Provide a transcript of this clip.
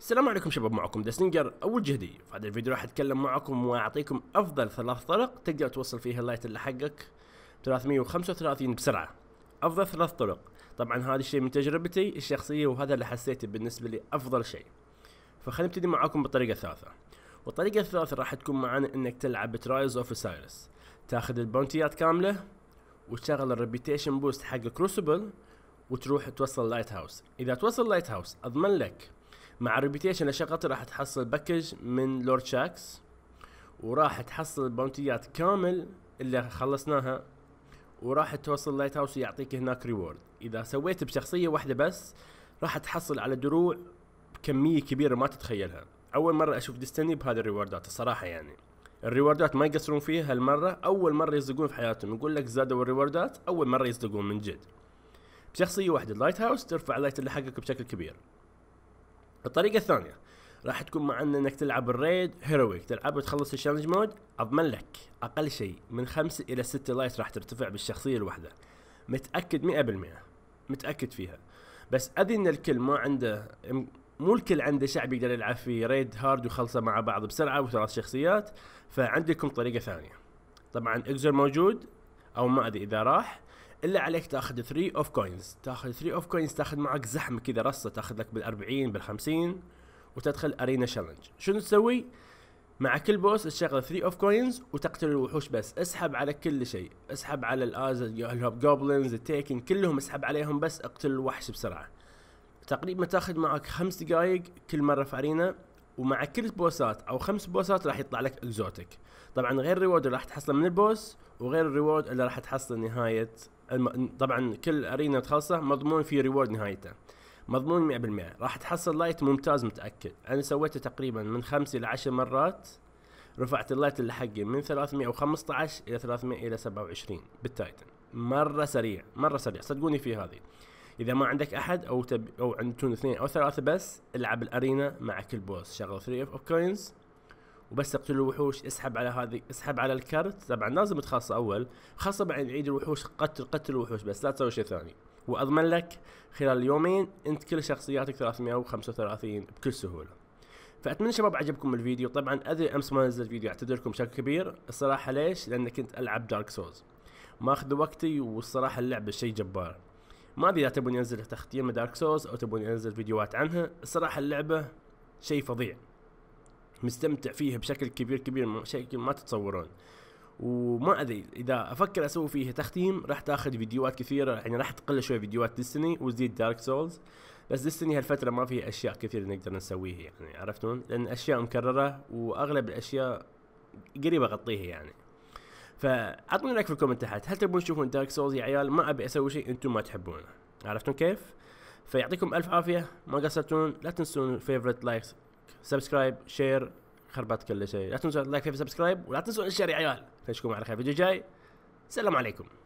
السلام عليكم شباب معكم داسنجر او الجهدي في هذا الفيديو راح اتكلم معكم واعطيكم افضل ثلاث طرق تقدر توصل فيها اللايت اللي حقك 335 بسرعه افضل ثلاث طرق طبعا هذا الشيء من تجربتي الشخصيه وهذا اللي حسيته بالنسبه لي افضل شيء فخلينا نبتدي معاكم بالطريقه الثالثه والطريقه الثالثه راح تكون معنا انك تلعب ترايز اوف سايرس تاخذ البونتيات كامله وتشغل الريبيتيشن بوست حق كروسبل وتروح توصل لايت هاوس اذا توصل لايت هاوس اضمن لك مع الريبيتيشن لشغلتي راح تحصل باكج من لورد شاكس وراح تحصل باونتيات كامل اللي خلصناها وراح توصل لايت هاوس ويعطيك هناك ريورد اذا سويت بشخصيه واحده بس راح تحصل على دروع بكميه كبيره ما تتخيلها اول مره اشوف ديستني بهذه الريوردات الصراحه يعني الريوردات ما يقصرون فيها هالمره اول مره يصدقون في حياتهم يقول لك زادوا الريوردات اول مره يصدقون من جد بشخصيه واحده لايت هاوس ترفع لايت اللي حقك بشكل كبير الطريقه الثانيه راح تكون معنا انك تلعب الريد هيرويك تلعب وتخلص الشالنج مود اضمن لك اقل شيء من خمسة الى ستة لايت راح ترتفع بالشخصيه الواحده متاكد مئة بالمئة متاكد فيها بس ادري ان الكل ما عنده مو الكل عنده شعب يقدر يلعب في ريد هارد وخلصه مع بعض بسرعه وثلاث شخصيات فعندكم طريقه ثانيه طبعا اكزر موجود او ما ادري اذا راح الا عليك تاخذ 3 اوف كوينز تاخذ 3 اوف كوينز تاخذ معك زحم كذا رصه تاخذ لك بال40 بال50 وتدخل ارينا تشالنج شنو تسوي مع كل بوس تشغل 3 اوف كوينز وتقتل الوحوش بس اسحب على كل شيء اسحب على الاز الهوب جوبلينز التيكن كلهم اسحب عليهم بس اقتل الوحش بسرعه تقريبا تاخذ معك خمس دقائق كل مره في ارينا ومع كل بوسات او خمس بوسات راح يطلع لك اكزوتيك طبعا غير الريورد اللي راح تحصله من البوس وغير الريورد اللي راح تحصله نهايه الم... طبعا كل ارينا تخلصه مضمون في ريورد نهايته مضمون 100% راح تحصل لايت ممتاز متاكد انا سويته تقريبا من 5 الى 10 مرات رفعت اللايت اللي حقي من 315 الى 300 الى 27 بالتايتن مره سريع مره سريع صدقوني في هذه اذا ما عندك احد او تب او عندكم اثنين او ثلاثه بس العب الارينا مع كل بوس شغل 3 اوف كوينز وبس تقتل الوحوش اسحب على هذه اسحب على الكرت طبعا لازم تخاصه اول خاصه بعدين عيد الوحوش قتل قتل الوحوش بس لا تسوي شيء ثاني واضمن لك خلال اليومين انت كل شخصياتك 335 بكل سهوله فاتمنى شباب عجبكم الفيديو طبعا ادري امس ما نزلت فيديو اعتذر لكم بشكل كبير الصراحه ليش لان كنت العب دارك سوز ماخذ وقتي والصراحه اللعبه شيء جبار ما ادري اذا تبون ينزل تختيم دارك سوز او تبون ينزل فيديوهات عنها الصراحه اللعبه شيء فظيع مستمتع فيها بشكل كبير كبير شيء ما تتصورون وما ادري اذا افكر اسوي فيها تختيم راح تاخذ فيديوهات كثيره يعني راح تقل شوي فيديوهات ديستني وتزيد دارك سولز بس ديستني هالفتره ما في اشياء كثير نقدر نسويها يعني عرفتون لان اشياء مكرره واغلب الاشياء قريبه اغطيها يعني فاعطوني رايك في الكومنت تحت هل تبون تشوفون دارك سولز يا عيال ما ابي اسوي شيء انتم ما تحبونه عرفتم كيف فيعطيكم الف عافيه ما قصرتون لا تنسون فيفرت لايك سبسكرايب شير خربت كل شيء لا تنسون لايك في سبسكرايب ولا تنسون الشير يا عيال نشوفكم على خير فيديو جاي سلام عليكم